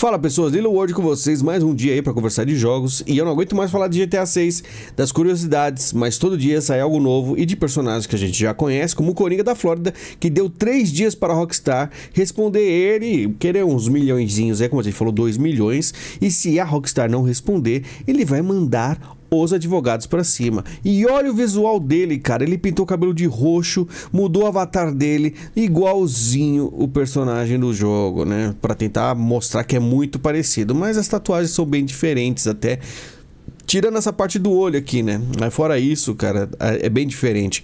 Fala pessoas, Lilo World com vocês, mais um dia aí para conversar de jogos E eu não aguento mais falar de GTA 6, das curiosidades Mas todo dia sai algo novo e de personagens que a gente já conhece Como o Coringa da Flórida, que deu 3 dias para a Rockstar responder ele Querer uns milhõeszinhos, é como a gente falou, 2 milhões E se a Rockstar não responder, ele vai mandar os advogados para cima. E olha o visual dele, cara. Ele pintou o cabelo de roxo, mudou o avatar dele, igualzinho o personagem do jogo, né? Para tentar mostrar que é muito parecido. Mas as tatuagens são bem diferentes, até. Tirando essa parte do olho aqui, né? Mas fora isso, cara, é, é bem diferente.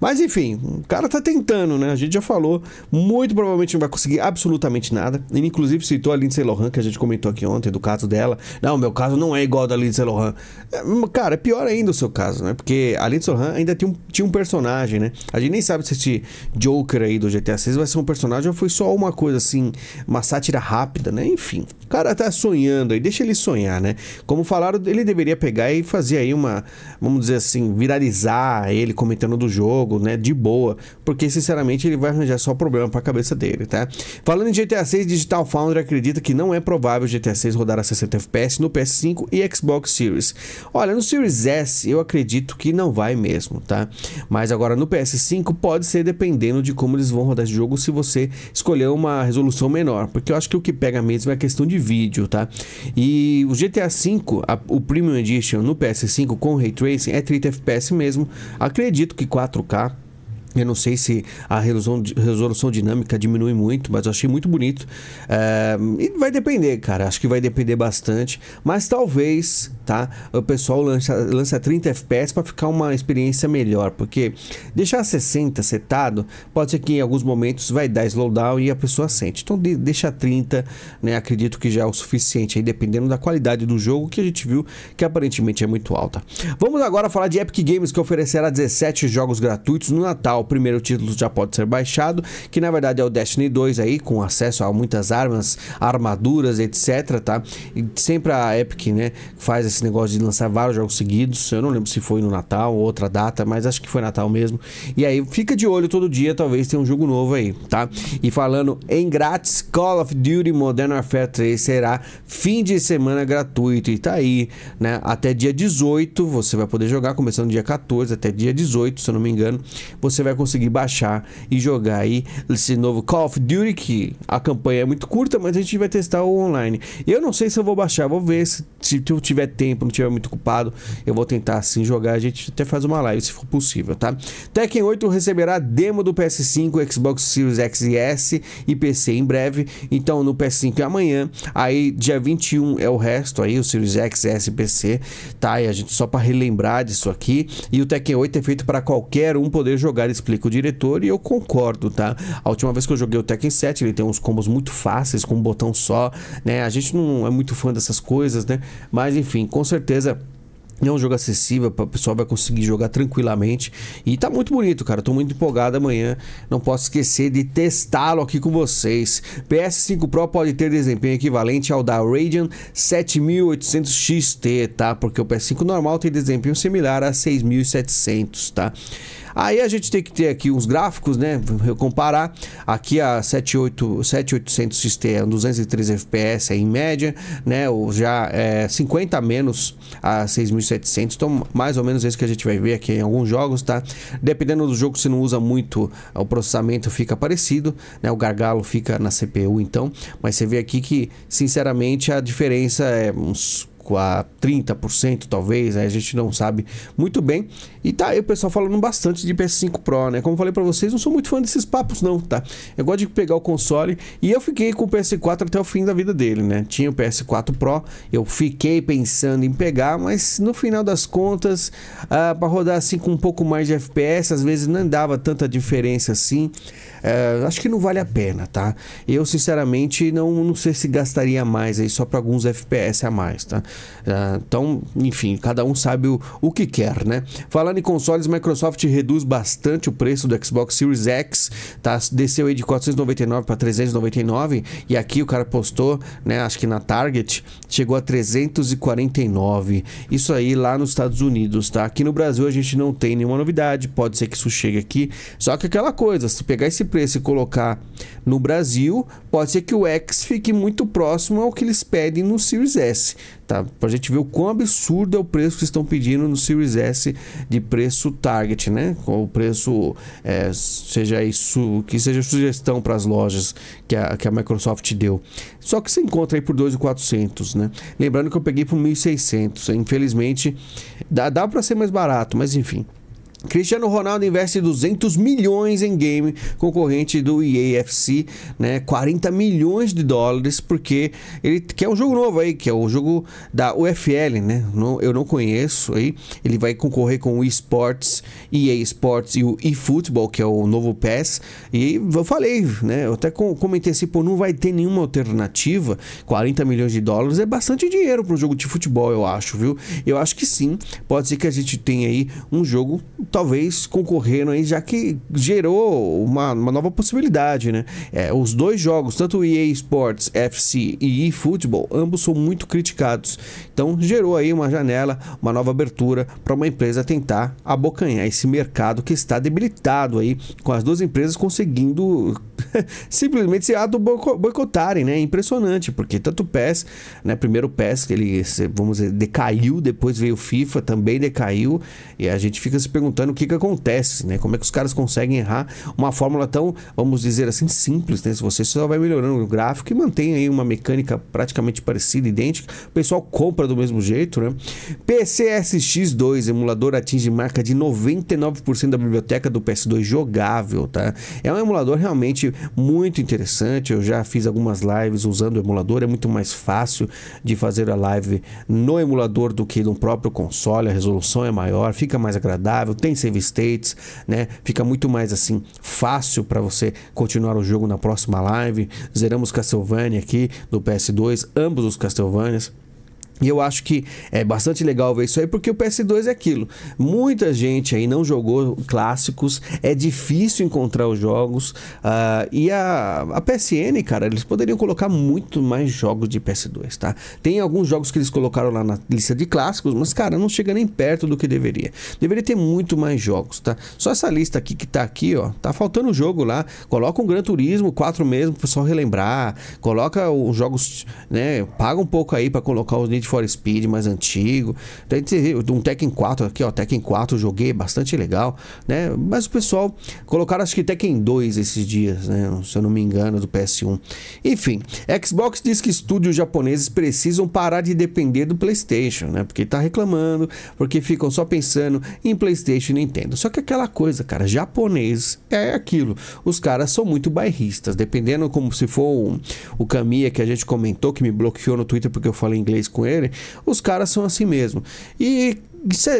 Mas enfim, o cara tá tentando, né? A gente já falou, muito provavelmente não vai conseguir absolutamente nada. Ele inclusive citou a Lindsay Lohan, que a gente comentou aqui ontem, do caso dela. Não, meu caso não é igual da Lindsay Lohan. É, hum, cara, é pior ainda o seu caso, né? Porque a Lindsay Lohan ainda tinha um, tinha um personagem, né? A gente nem sabe se esse Joker aí do GTA 6 vai ser um personagem ou foi só uma coisa assim, uma sátira rápida, né? Enfim, o cara tá sonhando aí, deixa ele sonhar, né? Como falaram, ele deveria pegar e fazer aí uma, vamos dizer assim, viralizar ele comentando do jogo jogo, né? De boa, porque sinceramente ele vai arranjar só problema para a cabeça dele, tá? Falando em GTA 6, Digital Foundry acredita que não é provável GTA 6 rodar a 60 FPS no PS5 e Xbox Series. Olha, no Series S eu acredito que não vai mesmo, tá? Mas agora no PS5 pode ser dependendo de como eles vão rodar esse jogo se você escolher uma resolução menor, porque eu acho que o que pega mesmo é a questão de vídeo, tá? E o GTA 5, a, o Premium Edition no PS5 com Ray Tracing é 30 FPS mesmo. Acredito que 4K colocar. Tá? Eu não sei se a resolução, resolução dinâmica diminui muito, mas eu achei muito bonito. É, e vai depender, cara. Acho que vai depender bastante. Mas talvez tá? O pessoal lança, lança 30 FPS para ficar uma experiência melhor, porque deixar 60 setado pode ser que em alguns momentos vai dar slowdown e a pessoa sente. Então de, deixa 30, né? Acredito que já é o suficiente, aí, dependendo da qualidade do jogo que a gente viu que aparentemente é muito alta. Vamos agora falar de Epic Games que oferecerá 17 jogos gratuitos no Natal. O primeiro título já pode ser baixado, que na verdade é o Destiny 2 aí com acesso a muitas armas, armaduras, etc, tá? E sempre a Epic, né, faz esse negócio de lançar vários jogos seguidos. Eu não lembro se foi no Natal ou outra data, mas acho que foi Natal mesmo. E aí, fica de olho todo dia, talvez tenha um jogo novo aí, tá? E falando em grátis, Call of Duty Modern Warfare 3 será fim de semana gratuito. E tá aí, né? Até dia 18 você vai poder jogar, começando dia 14 até dia 18, se eu não me engano. Você vai conseguir baixar e jogar aí esse novo Call of Duty, que a campanha é muito curta, mas a gente vai testar o online. Eu não sei se eu vou baixar, vou ver se, se eu tiver tempo tempo, não tiver muito ocupado, eu vou tentar sim jogar. A gente até faz uma live se for possível, tá? Tekken 8 receberá demo do PS5, Xbox Series X e S e PC em breve. Então no PS5 é amanhã, aí dia 21 é o resto aí, o Series X, S e PC, tá? E a gente só para relembrar disso aqui. E o Tekken 8 é feito para qualquer um poder jogar, explica o diretor, e eu concordo, tá? A última vez que eu joguei o Tekken 7, ele tem uns combos muito fáceis, com um botão só, né? A gente não é muito fã dessas coisas, né? Mas enfim, com certeza é um jogo acessível, o pessoal vai conseguir jogar tranquilamente. E tá muito bonito, cara. Tô muito empolgado amanhã. Não posso esquecer de testá-lo aqui com vocês. PS5 Pro pode ter desempenho equivalente ao da Radeon 7800 XT, tá? Porque o PS5 normal tem desempenho similar a 6700, tá? Aí a gente tem que ter aqui uns gráficos, né? comparar. Aqui a 7800 XT é 203 FPS é em média, né? Ou já é 50 menos a 6700. Então, mais ou menos isso que a gente vai ver aqui em alguns jogos, tá? Dependendo do jogo, se não usa muito o processamento, fica parecido, né? O gargalo fica na CPU, então. Mas você vê aqui que, sinceramente, a diferença é uns a 30%, talvez, A gente não sabe muito bem. E tá aí o pessoal falando bastante de PS5 Pro, né? Como eu falei para vocês, não sou muito fã desses papos não, tá? Eu gosto de pegar o console e eu fiquei com o PS4 até o fim da vida dele, né? Tinha o PS4 Pro, eu fiquei pensando em pegar, mas no final das contas, uh, ah, para rodar assim com um pouco mais de FPS, às vezes não dava tanta diferença assim. Uh, acho que não vale a pena, tá? Eu sinceramente não, não sei se gastaria mais aí só para alguns FPS a mais, tá? Ah, então, enfim, cada um sabe o, o que quer, né? Falando em consoles, Microsoft reduz bastante o preço do Xbox Series X, tá? Desceu aí de 499 para 399 e aqui o cara postou, né, acho que na Target, chegou a 349. Isso aí lá nos Estados Unidos, tá? Aqui no Brasil a gente não tem nenhuma novidade, pode ser que isso chegue aqui. Só que aquela coisa, se pegar esse preço e colocar no Brasil, pode ser que o X fique muito próximo ao que eles pedem no Series S, tá? para a gente ver o quão absurdo é o preço que estão pedindo no Series S de preço target, né? Com o preço é, seja isso que seja sugestão para as lojas que a, que a Microsoft deu. Só que você encontra aí por 2.400, né? Lembrando que eu peguei por 1.600. Infelizmente dá, dá para ser mais barato, mas enfim. Cristiano Ronaldo investe 200 milhões em game, concorrente do EAFC, né? 40 milhões de dólares, porque ele quer um jogo novo aí, que é o jogo da UFL, né? Não, eu não conheço aí. Ele vai concorrer com o eSports, EA Sports e o eFootball, que é o novo PES. E eu falei, né? Eu até comentei assim, pô, não vai ter nenhuma alternativa. 40 milhões de dólares é bastante dinheiro para um jogo de futebol, eu acho, viu? Eu acho que sim. Pode ser que a gente tenha aí um jogo talvez concorrendo aí, já que gerou uma, uma nova possibilidade, né? É, os dois jogos, tanto o EA Sports FC e eFootball, ambos são muito criticados. Então gerou aí uma janela, uma nova abertura para uma empresa tentar abocanhar esse mercado que está debilitado aí, com as duas empresas conseguindo simplesmente se boicotarem, né? É impressionante, porque tanto o PES, né? Primeiro o PES, ele, vamos dizer, decaiu, depois veio o FIFA, também decaiu, e a gente fica se perguntando perguntando o que, que acontece, né? Como é que os caras conseguem errar uma fórmula tão, vamos dizer assim, simples, né? Se você só vai melhorando o gráfico e mantém aí uma mecânica praticamente parecida, idêntica, o pessoal compra do mesmo jeito, né? PCSX2, emulador atinge marca de 99% da biblioteca do PS2 jogável, tá? É um emulador realmente muito interessante, eu já fiz algumas lives usando o emulador, é muito mais fácil de fazer a live no emulador do que no próprio console, a resolução é maior, fica mais agradável, tem save states, né? Fica muito mais assim fácil para você continuar o jogo na próxima live. Zeramos Castlevania aqui do PS2, ambos os Castlevanias. E eu acho que é bastante legal ver isso aí, porque o PS2 é aquilo. Muita gente aí não jogou clássicos, é difícil encontrar os jogos. Uh, e a, a PSN, cara, eles poderiam colocar muito mais jogos de PS2, tá? Tem alguns jogos que eles colocaram lá na lista de clássicos, mas, cara, não chega nem perto do que deveria. Deveria ter muito mais jogos, tá? Só essa lista aqui que tá aqui, ó, tá faltando um jogo lá. Coloca um Gran Turismo 4 mesmo, pra só relembrar. Coloca os jogos, né? Paga um pouco aí para colocar os Need for Speed mais antigo. Daí um Tekken 4 aqui, ó, Tekken 4 joguei, bastante legal, né? Mas o pessoal colocaram acho que Tekken 2 esses dias, né? Se eu não me engano, do PS1. Enfim, Xbox diz que estúdios japoneses precisam parar de depender do PlayStation, né? Porque tá reclamando, porque ficam só pensando em PlayStation e Nintendo. Só que aquela coisa, cara, japonês é aquilo. Os caras são muito bairristas, dependendo como se for o, o Kamiya que a gente comentou, que me bloqueou no Twitter porque eu falei inglês com ele ele, os caras são assim mesmo. E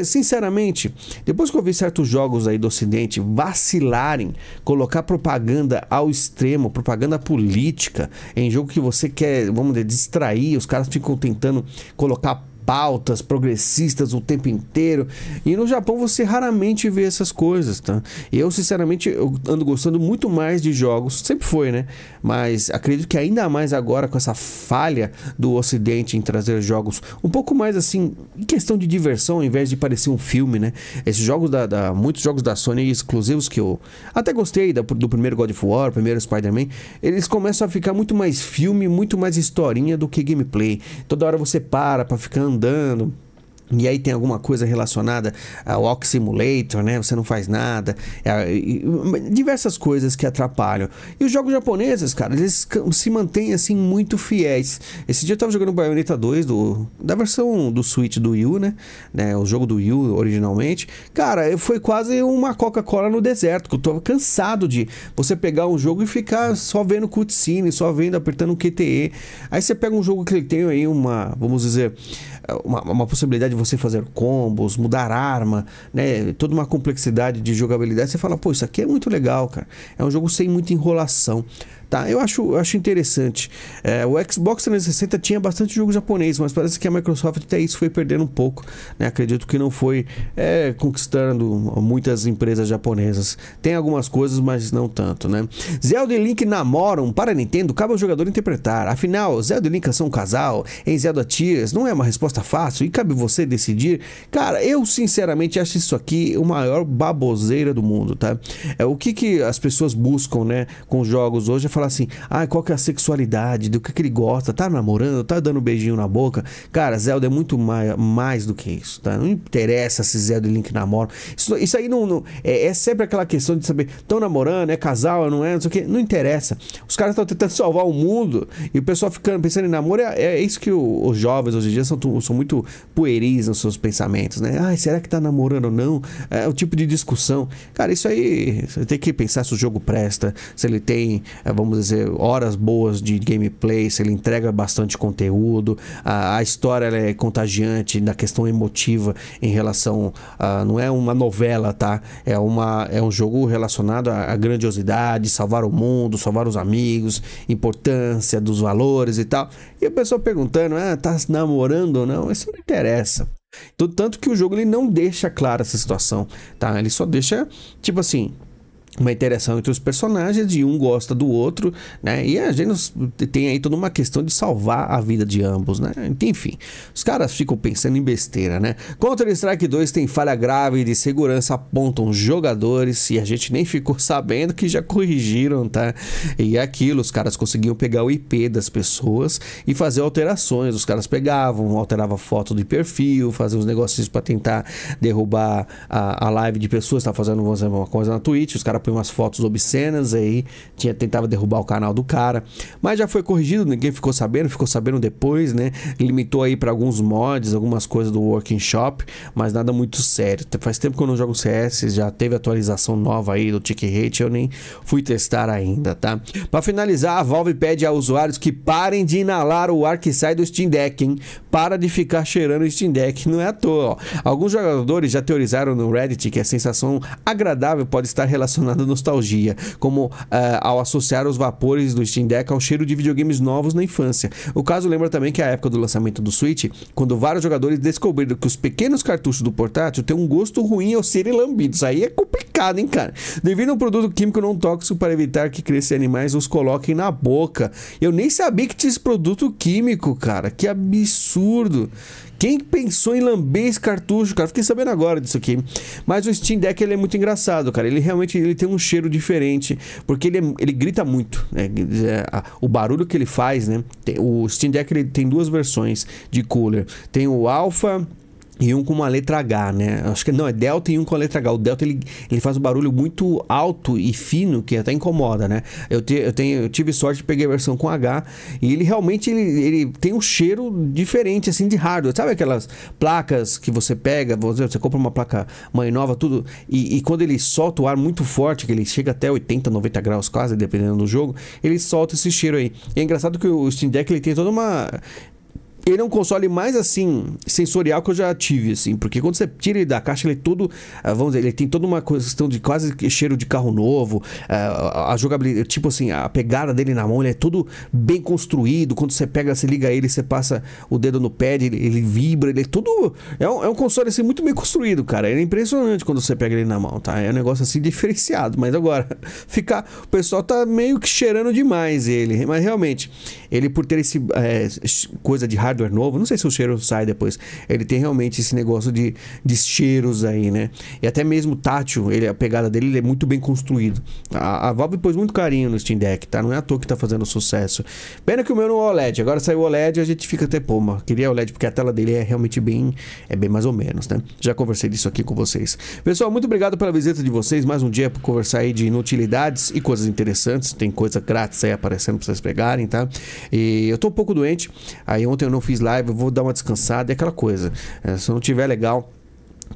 sinceramente, depois que eu vi certos jogos aí do Ocidente vacilarem, colocar propaganda ao extremo, propaganda política, em jogo que você quer, vamos dizer, distrair, os caras ficam tentando colocar pautas progressistas o tempo inteiro. E no Japão você raramente vê essas coisas, tá? Eu, sinceramente, eu ando gostando muito mais de jogos, sempre foi, né? Mas acredito que ainda mais agora com essa falha do ocidente em trazer jogos um pouco mais assim, em questão de diversão, ao invés de parecer um filme, né? Esses jogos da, da muitos jogos da Sony exclusivos que eu até gostei da, do primeiro God of War, primeiro Spider-Man, eles começam a ficar muito mais filme, muito mais historinha do que gameplay. Toda hora você para para ficar andando, e aí tem alguma coisa relacionada ao Oximulator, né? Você não faz nada. É, diversas coisas que atrapalham. E os jogos japoneses, cara, eles se mantêm, assim, muito fiéis. Esse dia eu tava jogando Bayonetta 2 do, da versão do Switch do Wii U, né? né? O jogo do Wii U, originalmente. Cara, foi quase uma Coca-Cola no deserto. Que eu tô cansado de você pegar um jogo e ficar só vendo cutscene, só vendo, apertando QTE. Aí você pega um jogo que ele tem aí uma, vamos dizer, uma, uma possibilidade de você fazer combos, mudar arma, né? Toda uma complexidade de jogabilidade. Você fala, pô, isso aqui é muito legal, cara. É um jogo sem muita enrolação. Tá, eu acho, acho interessante. É, o Xbox 360 tinha bastante jogo japonês, mas parece que a Microsoft até isso foi perdendo um pouco. Né? Acredito que não foi é, conquistando muitas empresas japonesas. Tem algumas coisas, mas não tanto, né? Zelda e Link namoram. Para Nintendo, cabe ao jogador interpretar. Afinal, Zelda e Link são um casal. Em Zelda Tears, não é uma resposta fácil e cabe você decidir. Cara, eu sinceramente acho isso aqui o maior baboseira do mundo, tá? É, o que, que as pessoas buscam, né, com jogos hoje é falar falar assim, ah, qual que é a sexualidade, do que, que ele gosta, tá namorando, tá dando um beijinho na boca. Cara, Zelda é muito mais, mais do que isso, tá? Não interessa se Zelda e Link namoram. Isso, isso aí não, não é, é, sempre aquela questão de saber, estão namorando, é casal, é não é, não sei o que. Não interessa. Os caras estão tentando salvar o mundo e o pessoal ficando pensando em namoro. É, é isso que o, os jovens hoje em dia são, são muito pueris nos seus pensamentos, né? Ah, será que tá namorando ou não? É, é o tipo de discussão. Cara, isso aí, você tem que pensar se o jogo presta, se ele tem, é, vamos vamos dizer, horas boas de gameplay, se ele entrega bastante conteúdo, a, a história é contagiante na questão emotiva em relação a, não é uma novela, tá? É, uma, é um jogo relacionado à, à grandiosidade, salvar o mundo, salvar os amigos, importância dos valores e tal. E a pessoa perguntando, ah, tá se namorando ou não? Isso não interessa. Tanto que o jogo ele não deixa clara essa situação, tá? Ele só deixa, tipo assim, uma interação entre os personagens e um gosta do outro, né? E a gente tem aí toda uma questão de salvar a vida de ambos, né? Enfim, os caras ficam pensando em besteira, né? Counter-Strike 2 tem falha grave de segurança, apontam jogadores e a gente nem ficou sabendo que já corrigiram, tá? E aquilo, os caras conseguiam pegar o IP das pessoas e fazer alterações. Os caras pegavam, alteravam foto de perfil, faziam uns negocinhos para tentar derrubar a, a live de pessoas, tá fazendo uma coisa na Twitch, os caras põe umas fotos obscenas aí, tinha tentava derrubar o canal do cara, mas já foi corrigido, ninguém ficou sabendo, ficou sabendo depois, né? Limitou aí para alguns mods, algumas coisas do Working Shop, mas nada muito sério. Faz tempo que eu não jogo CS, já teve atualização nova aí do Tick Rate, eu nem fui testar ainda, tá? Para finalizar, a Valve pede a usuários que parem de inalar o ar que sai do Steam Deck, hein? Para de ficar cheirando o Steam Deck, não é à toa, ó. Alguns jogadores já teorizaram no Reddit que a sensação agradável pode estar relacionada da nostalgia, como uh, ao associar os vapores do Steam Deck ao cheiro de videogames novos na infância. O caso lembra também que a época do lançamento do Switch, quando vários jogadores descobriram que os pequenos cartuchos do portátil têm um gosto ruim ao serem lambidos. Aí é complicado, hein, cara? Devido a um produto químico não tóxico para evitar que crescer animais os coloquem na boca. Eu nem sabia que tinha esse produto químico, cara. Que absurdo. Quem pensou em lamber esse cartucho, cara? Fiquei sabendo agora disso aqui. Mas o Steam Deck ele é muito engraçado, cara. Ele realmente ele tem um cheiro diferente, porque ele, é, ele grita muito. Né? É, o barulho que ele faz, né? O Steam Deck ele tem duas versões de cooler. Tem o Alpha e um com uma letra H, né? Acho que não, é delta e um com a letra H. O delta ele, ele faz um barulho muito alto e fino que até incomoda, né? Eu, te, eu, tenho, eu tive sorte de pegar a versão com H e ele realmente ele, ele tem um cheiro diferente assim de hardware. Sabe aquelas placas que você pega, você, você compra uma placa mãe nova, tudo e, e, quando ele solta o ar muito forte, que ele chega até 80, 90 graus quase, dependendo do jogo, ele solta esse cheiro aí. E é engraçado que o Steam Deck ele tem toda uma ele é um console mais assim, sensorial que eu já tive, assim, porque quando você tira ele da caixa, ele é todo, ah, vamos dizer, ele tem toda uma questão de quase cheiro de carro novo, ah, a, jogabilidade, tipo assim, a pegada dele na mão, ele é todo bem construído, quando você pega, você liga ele, você passa o dedo no pad, ele, ele vibra, ele é tudo. é um, é um, console assim muito bem construído, cara, ele é impressionante quando você pega ele na mão, tá, é um negócio assim diferenciado, mas agora, ficar, o pessoal tá meio que cheirando demais ele, mas realmente, ele por ter esse, é, coisa de hardware hardware novo, não sei se o cheiro sai depois, ele tem realmente esse negócio de, de cheiros aí, né? E até mesmo tátil, ele, a pegada dele é muito bem construído. A, a Valve pôs muito carinho no Steam Deck, tá? Não é à toa que tá fazendo sucesso. Pena que o meu não é OLED, agora saiu OLED a gente fica até, poma. queria OLED porque a tela dele é realmente bem, é bem mais ou menos, né? Já conversei disso aqui com vocês. Pessoal, muito obrigado pela visita de vocês, mais um dia para conversar aí de inutilidades e coisas interessantes, tem coisa grátis aí aparecendo para vocês pegarem, tá? E eu tô um pouco doente, aí ontem eu não fiz live, vou dar uma descansada, é aquela coisa. É, se não tiver legal,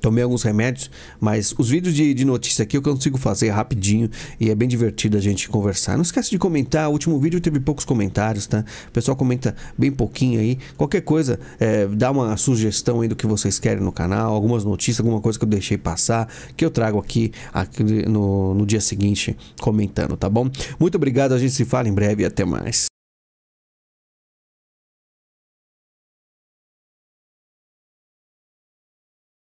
Tomei alguns remédios, mas os vídeos de, de notícia aqui eu consigo fazer rapidinho e é bem divertido a gente conversar. Não esquece de comentar, o último vídeo teve poucos comentários, tá? O pessoal comenta bem pouquinho aí. Qualquer coisa, é, dá uma sugestão aí do que vocês querem no canal, algumas notícias, alguma coisa que eu deixei passar, que eu trago aqui, aqui no, no dia seguinte comentando, tá bom? Muito obrigado, a gente se fala em breve e até mais.